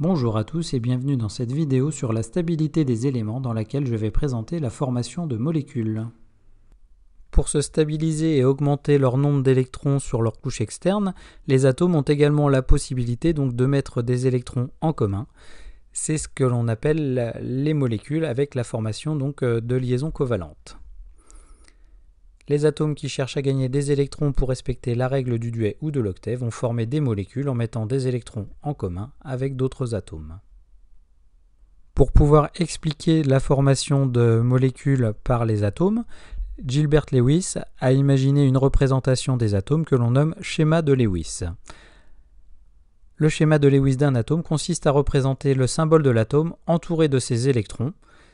Bonjour à tous et bienvenue dans cette vidéo sur la stabilité des éléments dans laquelle je vais présenter la formation de molécules. Pour se stabiliser et augmenter leur nombre d'électrons sur leur couche externe, les atomes ont également la possibilité donc de mettre des électrons en commun. C'est ce que l'on appelle les molécules avec la formation donc euh, de liaisons covalentes. Les atomes qui cherchent à gagner des électrons pour respecter la règle du duet ou de l'octet vont former des molécules en mettant des électrons en commun avec d'autres atomes. Pour pouvoir expliquer la formation de molécules par les atomes, Gilbert Lewis a imaginé une représentation des atomes que l'on nomme schéma de Lewis. Le schéma de Lewis d'un atome consiste à représenter le symbole de l'atome entouré de ses électrons,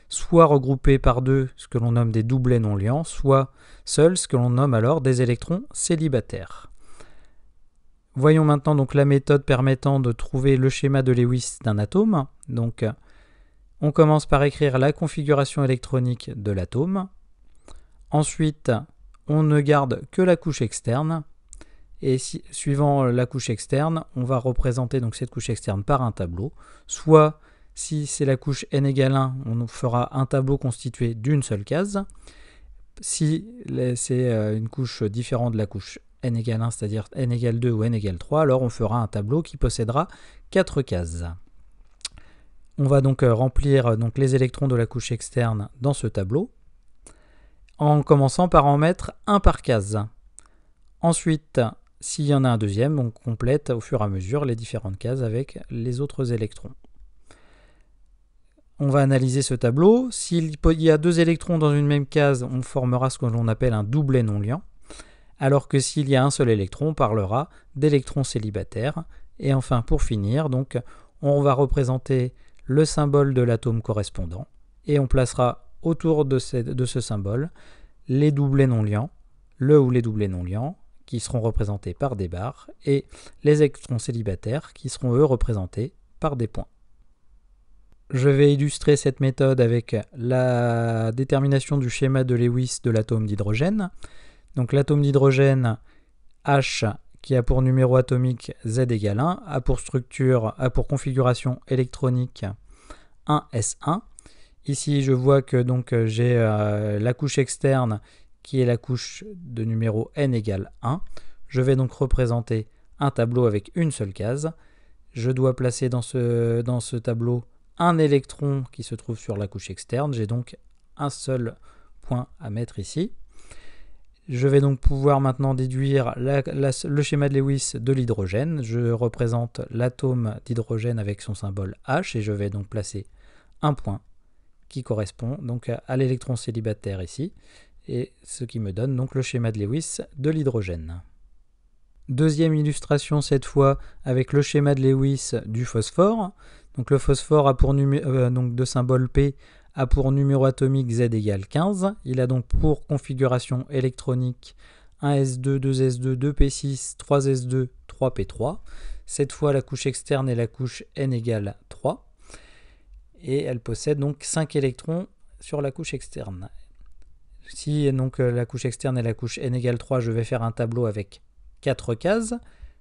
soit regroupés par deux, ce que l'on nomme des doublets non liants, soit seuls, ce que l'on nomme alors des électrons célibataires. Voyons maintenant donc la méthode permettant de trouver le schéma de Lewis d'un atome. Donc, on commence par écrire la configuration électronique de l'atome. Ensuite, on ne garde que la couche externe. Et suivant la couche externe, on va représenter donc cette couche externe par un tableau, soit si c'est la couche n égale 1, on fera un tableau constitué d'une seule case. Si c'est euh, une couche différente de la couche n égale 1, c'est-à-dire n égale 2 ou n égale 3, alors on fera un tableau qui possédera 4 cases. On va donc euh, remplir euh, donc, les électrons de la couche externe dans ce tableau, en commençant par en mettre un par case. Ensuite, s'il y en a un deuxième, on complète au fur et à mesure les différentes cases avec les autres électrons. On va analyser ce tableau. S'il y a deux électrons dans une même case, on formera ce que l'on appelle un doublet non liant. Alors que s'il y a un seul électron, on parlera d'électrons célibataires. Et enfin, pour finir, donc, on va représenter le symbole de l'atome correspondant et on placera autour de ce, de ce symbole les doublets non liants, le ou les doublets non liants, qui seront représentés par des barres, et les électrons célibataires, qui seront eux représentés par des points. Je vais illustrer cette méthode avec la détermination du schéma de Lewis de l'atome d'hydrogène. Donc l'atome d'hydrogène H, qui a pour numéro atomique Z égale 1, a pour structure, a pour configuration électronique 1s1. Ici, je vois que donc j'ai euh, la couche externe qui est la couche de numéro n égale 1. Je vais donc représenter un tableau avec une seule case. Je dois placer dans ce tableau un électron qui se trouve sur la couche externe. J'ai donc un seul point à mettre ici. Je vais donc pouvoir maintenant déduire le schéma de Lewis de l'hydrogène. Je représente l'atome d'hydrogène avec son symbole H et je vais donc placer un point qui correspond donc à, à l'électron célibataire ici et ce qui me donne donc le schéma de Lewis de l'hydrogène. Deuxième illustration cette fois avec le schéma de Lewis du phosphore. Donc le phosphore euh, de symbole P a pour numéro atomique Z égale 15. Il a donc pour configuration électronique 1S2, 2S2, 2P6, 3S2, 3P3. Cette fois la couche externe est la couche N égale 3. Et elle possède donc 5 électrons sur la couche externe. Si donc euh, la couche externe est la couche N égale 3, je vais faire un tableau avec 4 cases.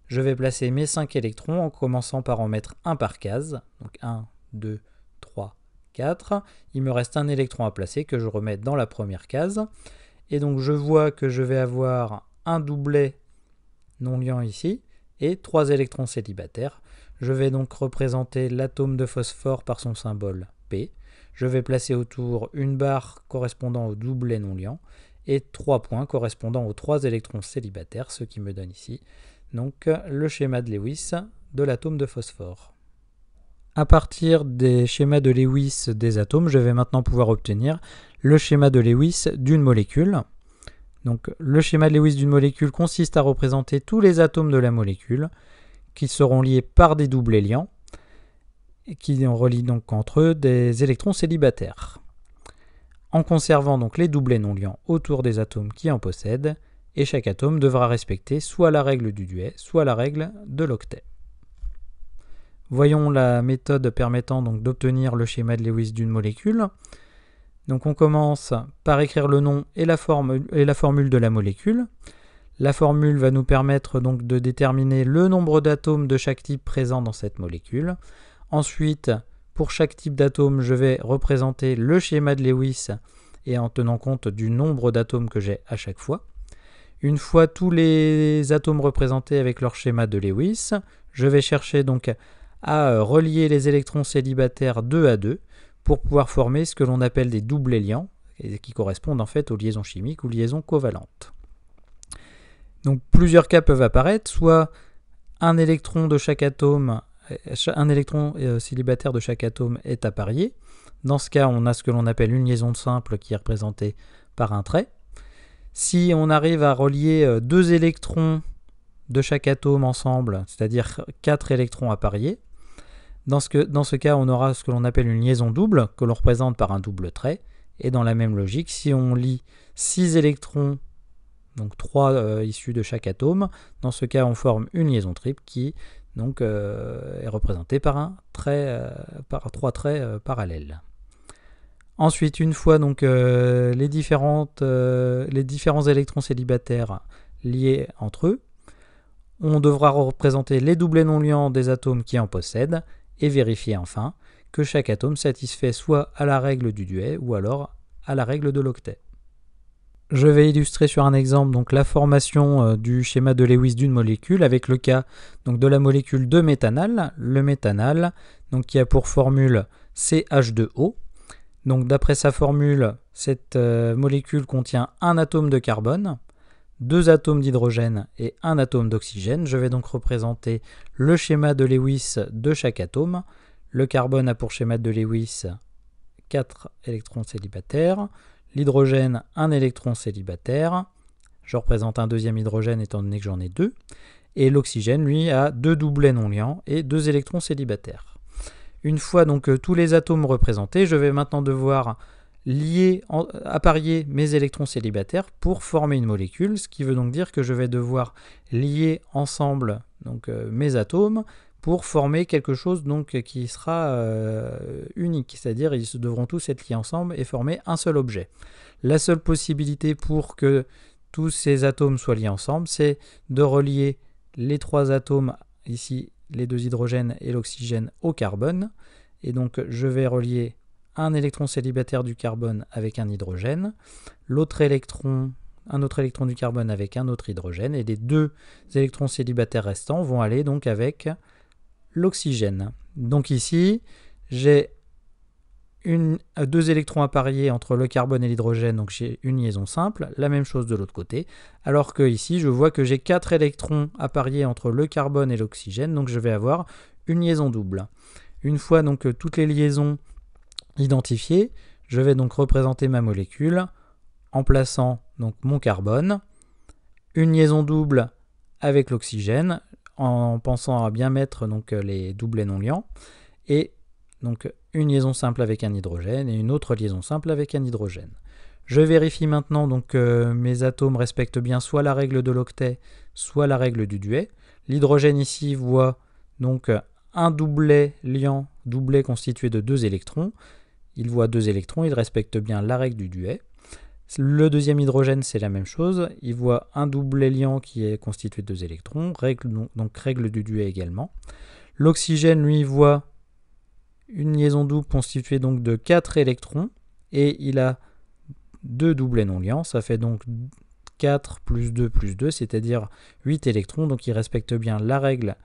Je vais placer mes 5 électrons en commençant par en mettre un par case. Donc 1, 2, 3, 4. Il me reste un électron à placer que je remets dans la première case. Et donc je vois que je vais avoir un doublet non liant ici et trois électrons célibataires. Je vais donc représenter l'atome de phosphore par son symbole P. Je vais placer autour une barre correspondant au doublet non liant et trois points correspondant aux trois électrons célibataires, ce qui me donne ici donc le schéma de Lewis de l'atome de phosphore. À partir des schémas de Lewis des atomes, je vais maintenant pouvoir obtenir le schéma de Lewis d'une molécule. Donc le schéma de Lewis d'une molécule consiste à représenter tous les atomes de la molécule qui seront liés par des doubles liants et qui en relient donc entre eux des électrons célibataires. En conservant donc les doublés non liants autour des atomes qui en possèdent et chaque atome devra respecter soit la règle du duet, soit la règle de l'octet. Voyons la méthode permettant donc d'obtenir le schéma de Lewis d'une molécule. Donc on commence par écrire le nom et la, formule, de la molécule. La formule va nous permettre donc de déterminer le nombre d'atomes de chaque type présent dans cette molécule. Ensuite, pour chaque type d'atome, je vais représenter le schéma de Lewis et en tenant compte du nombre d'atomes que j'ai à chaque fois. Une fois tous les atomes représentés avec leur schéma de Lewis, je vais chercher donc à euh, relier les électrons célibataires deux à deux pour pouvoir former ce que l'on appelle des doubles liants, qui correspondent en fait aux liaisons chimiques ou liaisons covalentes. Donc plusieurs cas peuvent apparaître, soit un électron de chaque atome, euh, un électron euh, célibataire de chaque atome est apparié. Dans ce cas, on a ce que l'on appelle une liaison simple qui est représentée par un trait. Si on arrive à relier euh, deux électrons de chaque atome ensemble, c'est-à-dire quatre électrons à parier, dans ce, cas, on aura ce que l'on appelle une liaison double, que l'on représente par un double trait. Et dans la même logique, si on lit 6 électrons, donc 3 euh, issus de chaque atome, dans ce cas, on forme une liaison triple qui euh, est représentée par, un par trois traits parallèles. Ensuite, une fois donc euh, euh, les, différents électrons célibataires liés entre eux, on devra représenter les doublés non liants des atomes qui en possèdent et vérifier enfin que chaque atome satisfait soit à la règle du duet ou alors à la règle de l'octet. Je vais illustrer sur un exemple donc la formation euh, du schéma de Lewis d'une molécule avec le cas donc de la molécule de méthanal, le méthanal donc qui a pour formule CH2O donc d'après sa formule, cette euh, molécule contient un atome de carbone, deux atomes d'hydrogène et un atome d'oxygène. Je vais donc représenter le schéma de Lewis de chaque atome. Le carbone a pour schéma de Lewis 4 électrons célibataires, l'hydrogène un électron célibataire, je représente un deuxième hydrogène étant donné que j'en ai deux, et l'oxygène lui a deux doublets non liants et deux électrons célibataires. Une fois donc euh, tous les atomes représentés, je vais maintenant devoir lier, euh, apparier mes électrons célibataires pour former une molécule, ce qui veut donc dire que je vais devoir lier ensemble donc, euh, mes atomes pour former quelque chose donc, qui sera unique, c'est-à-dire ils devront tous être liés ensemble et former un seul objet. La seule possibilité pour que tous ces atomes soient liés ensemble, c'est de relier les trois atomes ici les deux hydrogènes et l'oxygène au carbone. Et donc je vais relier un électron célibataire du carbone avec un hydrogène, l'autre électron, un autre électron du carbone avec un autre hydrogène, et les deux électrons célibataires restants vont aller donc avec l'oxygène. Donc ici, j'ai deux électrons à parier entre le carbone et l'hydrogène, donc j'ai une liaison simple, la même chose de l'autre côté, alors que ici je vois que j'ai quatre électrons à parier entre le carbone et l'oxygène, donc je vais avoir une liaison double. Une fois donc toutes les liaisons identifiées, je vais donc représenter ma molécule en plaçant donc mon carbone, une liaison double avec l'oxygène, en pensant à bien mettre donc les doublets non liants, et donc une liaison simple avec un hydrogène et une autre liaison simple avec un hydrogène. Je vérifie maintenant donc que euh, mes atomes respectent bien soit la règle de l'octet, soit la règle du duet. L'hydrogène ici voit donc un doublet liant, doublet constitué de deux électrons. Il voit deux électrons, il respecte bien la règle du duet. Le deuxième hydrogène, c'est la même chose. Il voit un doublet liant qui est constitué de deux électrons, règle, donc règle du duet également. L'oxygène, lui, voit une liaison double constituée donc de 4 électrons et il a deux doublets non liants. Ça fait donc 4 plus 2 plus 2, c'est-à-dire 8 électrons. Donc il respecte bien la règle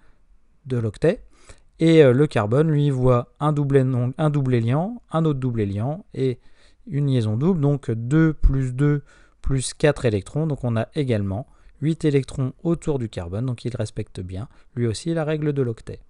de l'octet. Et euh, le carbone, lui, voit un doublet, non, un doublet liant, un autre doublet liant et une liaison double. Donc 2 plus 2 plus 4 électrons. Donc on a également 8 électrons autour du carbone. Donc il respecte bien, lui aussi, la règle de l'octet.